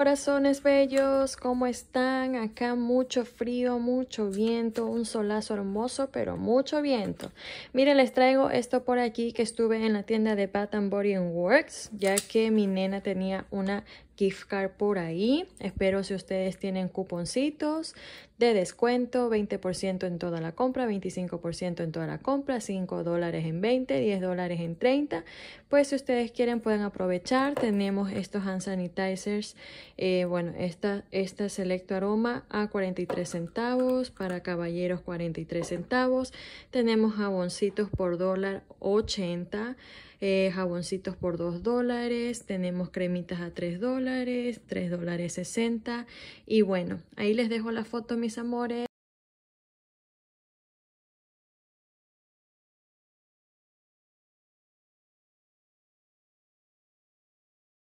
Corazones bellos, ¿cómo están? Acá mucho frío, mucho viento, un solazo hermoso, pero mucho viento. Miren, les traigo esto por aquí que estuve en la tienda de Bath Body Works, ya que mi nena tenía una gift card por ahí. Espero si ustedes tienen cuponcitos de descuento, 20% en toda la compra, 25% en toda la compra, 5 dólares en 20, 10 dólares en 30. Pues si ustedes quieren pueden aprovechar. Tenemos estos hand sanitizers, eh, bueno, esta, esta selecto aroma a 43 centavos, para caballeros 43 centavos. Tenemos jaboncitos por dólar 80, eh, jaboncitos por 2 dólares, tenemos cremitas a 3 dólares 3 dólares 60. Y bueno, ahí les dejo la foto, mis amores.